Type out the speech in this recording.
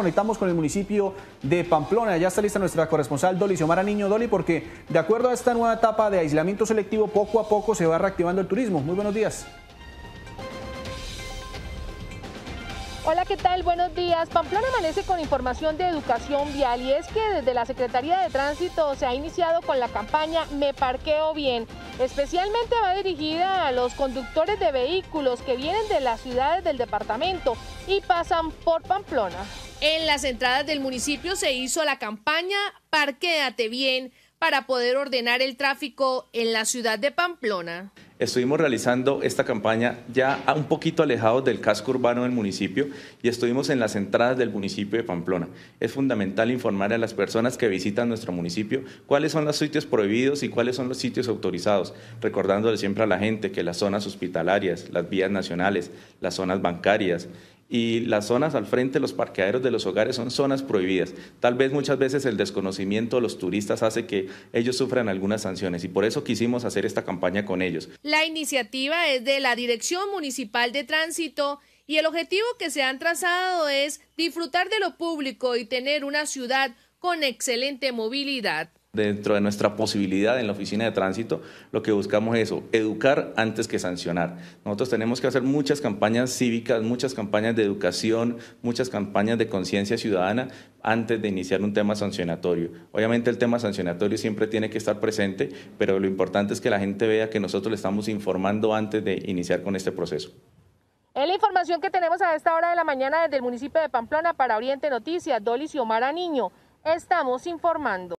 conectamos con el municipio de Pamplona. Ya está lista nuestra corresponsal Dolly Xiomara Niño Dolly, porque de acuerdo a esta nueva etapa de aislamiento selectivo, poco a poco se va reactivando el turismo. Muy buenos días. Hola, ¿qué tal? Buenos días. Pamplona amanece con información de educación vial y es que desde la Secretaría de Tránsito se ha iniciado con la campaña Me Parqueo Bien. Especialmente va dirigida a los conductores de vehículos que vienen de las ciudades del departamento y pasan por Pamplona. En las entradas del municipio se hizo la campaña Parquéate bien para poder ordenar el tráfico en la ciudad de Pamplona. Estuvimos realizando esta campaña ya un poquito alejados del casco urbano del municipio y estuvimos en las entradas del municipio de Pamplona. Es fundamental informar a las personas que visitan nuestro municipio cuáles son los sitios prohibidos y cuáles son los sitios autorizados, recordándole siempre a la gente que las zonas hospitalarias, las vías nacionales, las zonas bancarias, y las zonas al frente, los parqueaderos de los hogares son zonas prohibidas. Tal vez muchas veces el desconocimiento de los turistas hace que ellos sufran algunas sanciones y por eso quisimos hacer esta campaña con ellos. La iniciativa es de la Dirección Municipal de Tránsito y el objetivo que se han trazado es disfrutar de lo público y tener una ciudad con excelente movilidad. Dentro de nuestra posibilidad en la oficina de tránsito, lo que buscamos es eso, educar antes que sancionar. Nosotros tenemos que hacer muchas campañas cívicas, muchas campañas de educación, muchas campañas de conciencia ciudadana antes de iniciar un tema sancionatorio. Obviamente el tema sancionatorio siempre tiene que estar presente, pero lo importante es que la gente vea que nosotros le estamos informando antes de iniciar con este proceso. En la información que tenemos a esta hora de la mañana desde el municipio de Pamplona para Oriente Noticias, Dolis y Omar Niño. Estamos informando.